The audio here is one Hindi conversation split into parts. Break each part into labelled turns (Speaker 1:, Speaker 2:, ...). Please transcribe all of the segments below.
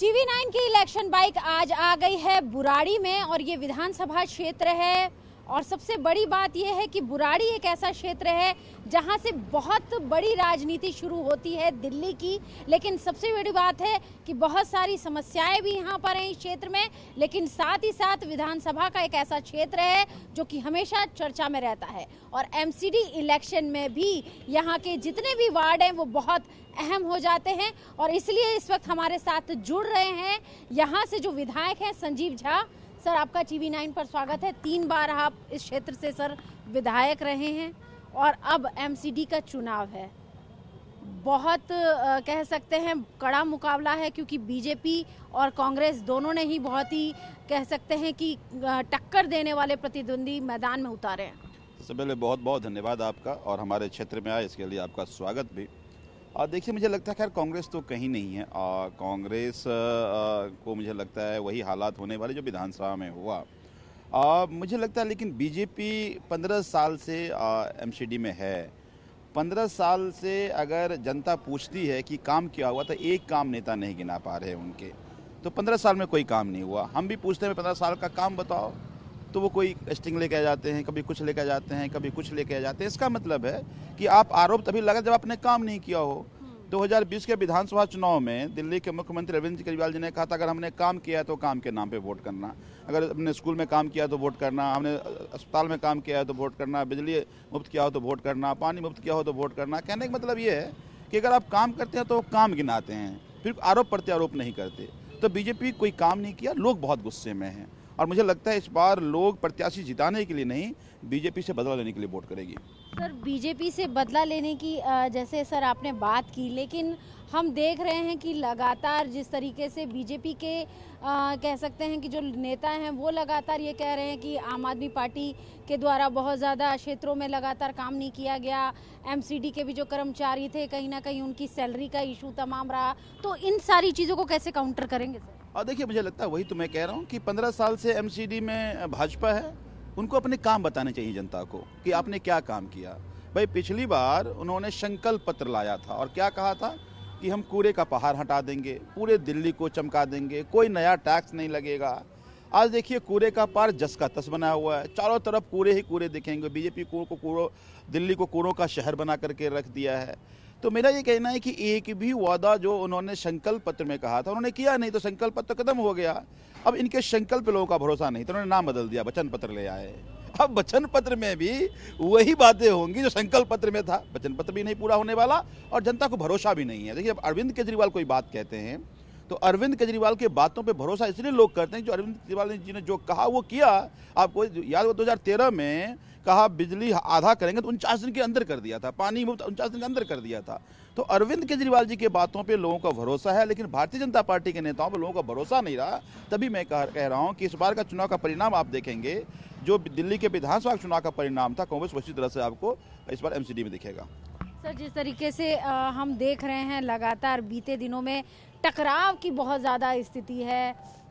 Speaker 1: टीवी नाइन की इलेक्शन बाइक आज आ गई है बुराड़ी में और ये विधानसभा क्षेत्र है और सबसे बड़ी बात यह है कि बुराड़ी एक ऐसा क्षेत्र है जहां से बहुत बड़ी राजनीति शुरू होती है दिल्ली की लेकिन सबसे बड़ी बात है कि बहुत सारी समस्याएं भी यहां पर हैं इस क्षेत्र में लेकिन साथ ही साथ विधानसभा का एक ऐसा क्षेत्र है जो कि हमेशा चर्चा में रहता है और एम इलेक्शन में भी यहाँ के जितने भी वार्ड हैं वो बहुत अहम हो जाते हैं और इसलिए इस वक्त हमारे साथ जुड़ रहे हैं यहाँ से जो विधायक हैं संजीव झा सर आपका टीवी नाइन पर स्वागत है तीन बार आप इस क्षेत्र से सर विधायक रहे हैं और अब एमसीडी का चुनाव है बहुत कह सकते हैं कड़ा मुकाबला है क्योंकि बीजेपी और कांग्रेस दोनों ने ही बहुत ही कह सकते हैं कि टक्कर देने वाले प्रतिद्वंदी मैदान में उतारे हैं
Speaker 2: सबसे पहले बहुत बहुत धन्यवाद आपका और हमारे क्षेत्र में आए इसके लिए आपका स्वागत भी और देखिए मुझे लगता है खैर कांग्रेस तो कहीं नहीं है कांग्रेस को मुझे लगता है वही हालात होने वाले जो विधानसभा में हुआ आ, मुझे लगता है लेकिन बीजेपी पंद्रह साल से एम में है पंद्रह साल से अगर जनता पूछती है कि काम क्या हुआ तो एक काम नेता नहीं गिना पा रहे उनके तो पंद्रह साल में कोई काम नहीं हुआ हम भी पूछते हैं पंद्रह साल का काम बताओ तो वो कोई स्टिंग लेके आ जाते हैं कभी कुछ लेके आ जाते हैं कभी कुछ लेके आ जाते हैं इसका मतलब है कि आप आरोप तभी लगा जब आपने काम नहीं किया हो 2020 हम्म। के विधानसभा चुनाव में दिल्ली के मुख्यमंत्री अरविंद केजरीवाल जी ने कहा था अगर हमने काम किया है तो काम के नाम पे वोट करना अगर हमने स्कूल में काम किया तो वोट करना हमने अस्पताल में काम किया है तो वोट करना बिजली मुफ्त किया हो तो वोट करना पानी मुफ्त किया हो तो वोट करना कहने का मतलब ये है कि अगर आप काम करते हैं तो काम गिनाते हैं फिर आरोप प्रत्यारोप नहीं करते तो बीजेपी कोई काम नहीं किया लोग बहुत गुस्से में हैं और मुझे लगता है इस बार लोग प्रत्याशी जिताने के लिए नहीं बीजेपी से बदला लेने के लिए वोट करेगी
Speaker 1: सर बीजेपी से बदला लेने की जैसे सर आपने बात की लेकिन हम देख रहे हैं कि लगातार जिस तरीके से बीजेपी के आ, कह सकते हैं कि जो नेता हैं वो लगातार ये कह रहे हैं कि आम आदमी पार्टी के द्वारा बहुत ज़्यादा क्षेत्रों में लगातार काम नहीं किया गया एमसीडी के भी जो कर्मचारी थे कहीं ना कहीं उनकी सैलरी का इशू तमाम रहा तो इन सारी चीज़ों को कैसे काउंटर
Speaker 2: करेंगे सर और देखिए मुझे लगता है वही तो मैं कह रहा हूँ कि पंद्रह साल से एम में भाजपा है उनको अपने काम बताने चाहिए जनता को कि आपने क्या काम किया भाई पिछली बार उन्होंने संकल्प पत्र लाया था और क्या कहा था कि हम कूड़े का पहाड़ हटा देंगे पूरे दिल्ली को चमका देंगे कोई नया टैक्स नहीं लगेगा आज देखिए कूड़े का पार जस का तस बना हुआ है चारों तरफ कूड़े ही कूड़े दिखेंगे बीजेपी को कूड़ों दिल्ली को कूड़ों का शहर बना करके रख दिया है तो मेरा ये कहना है कि एक भी वादा जो उन्होंने संकल्प पत्र में कहा था उन्होंने किया नहीं तो संकल्प पत्र खत्म हो गया अब इनके संकल्प लोगों का भरोसा नहीं तो उन्होंने नाम बदल दिया वचन पत्र ले आए अब वचन पत्र में भी वही बातें होंगी जो संकल्प पत्र में था वचन पत्र भी नहीं पूरा होने वाला और जनता को भरोसा भी नहीं है देखिए अब अरविंद केजरीवाल कोई बात कहते हैं तो अरविंद केजरीवाल के बातों पे भरोसा इसलिए लोग करते हैं जो अरविंद केजरीवाल जी ने जो कहा वो किया आपको याद हो 2013 में कहा बिजली आधा करेंगे तो उनचास दिन के अंदर कर दिया था पानी मुफ्त उनचास दिन के अंदर कर दिया था तो अरविंद केजरीवाल जी के बातों पे लोगों का भरोसा है लेकिन भारतीय जनता पार्टी के नेताओं पर लोगों का भरोसा नहीं रहा तभी मैं कह कह रहा हूँ कि इस बार का चुनाव का परिणाम आप देखेंगे जो दिल्ली के विधानसभा चुनाव का परिणाम था कांग्रेस उसी तरह से आपको इस बार एमसीडी में दिखेगा
Speaker 1: सर जिस तरीके से हम देख रहे हैं लगातार बीते दिनों में टकराव की बहुत ज़्यादा स्थिति है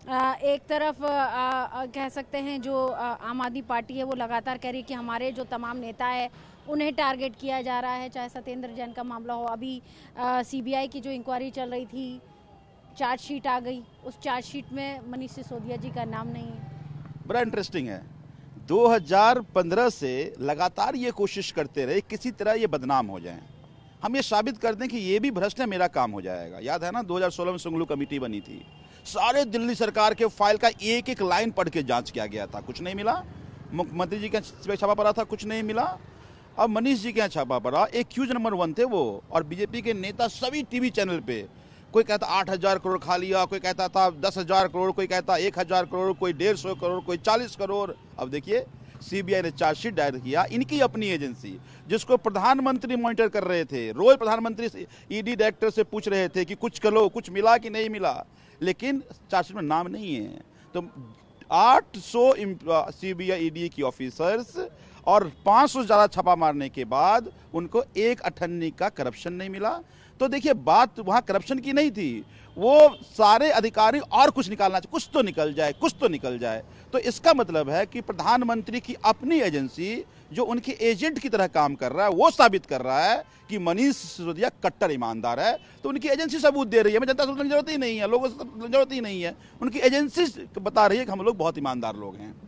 Speaker 1: एक तरफ कह सकते हैं जो आम आदमी पार्टी है वो लगातार कह रही है कि हमारे जो तमाम नेता है उन्हें टारगेट किया जा रहा है चाहे सत्येंद्र जैन का मामला हो अभी सीबीआई की जो इंक्वायरी चल रही थी चार्जशीट आ गई उस चार्जशीट में मनीष सिसोदिया जी का नाम नहीं है
Speaker 2: बड़ा इंटरेस्टिंग है 2015 से लगातार ये कोशिश करते रहे किसी तरह ये बदनाम हो जाए हम ये साबित कर दें कि ये भी भ्रष्ट है मेरा काम हो जाएगा याद है ना 2016 में संगलू कमेटी बनी थी सारे दिल्ली सरकार के फाइल का एक एक लाइन पढ़ के जांच किया गया था कुछ नहीं मिला मुख्यमंत्री जी के यहाँ छापा पड़ा था कुछ नहीं मिला अब मनीष जी के यहाँ छापा पड़ा एक क्यूज नंबर वन थे वो और बीजेपी के नेता सभी टीवी चैनल पे कोई कहता आठ हजार करोड़ खा लिया कोई कहता था दस हजार करोड़ कोई कहता एक हजार करोड़ कोई डेढ़ सौ करोड़ कोई चालीस करोड़ अब देखिए सीबीआई ने चार्जशीट दायर किया इनकी अपनी एजेंसी जिसको प्रधानमंत्री मॉनिटर कर रहे थे रोज प्रधानमंत्री ईडी डायरेक्टर से पूछ रहे थे कि कुछ करो कुछ मिला कि नहीं मिला लेकिन चार्जशीट में नाम नहीं है तो 800 सौ सी बी आई ईडी की ऑफिसर्स और 500 सौ ज़्यादा छापा मारने के बाद उनको एक अठन्नी का करप्शन नहीं मिला तो देखिए बात वहाँ करप्शन की नहीं थी वो सारे अधिकारी और कुछ निकालना चाहिए कुछ तो निकल जाए कुछ तो निकल जाए तो इसका मतलब है कि प्रधानमंत्री की अपनी एजेंसी जो उनके एजेंट की तरह काम कर रहा है वो साबित कर रहा है कि मनीष सिसोदिया कट्टर ईमानदार है तो उनकी एजेंसी सबूत दे रही है हमें जनता से तो जरूरत ही नहीं है लोगों से तो जरूरत ही नहीं है उनकी एजेंसी बता रही है कि हम लोग बहुत ईमानदार लोग हैं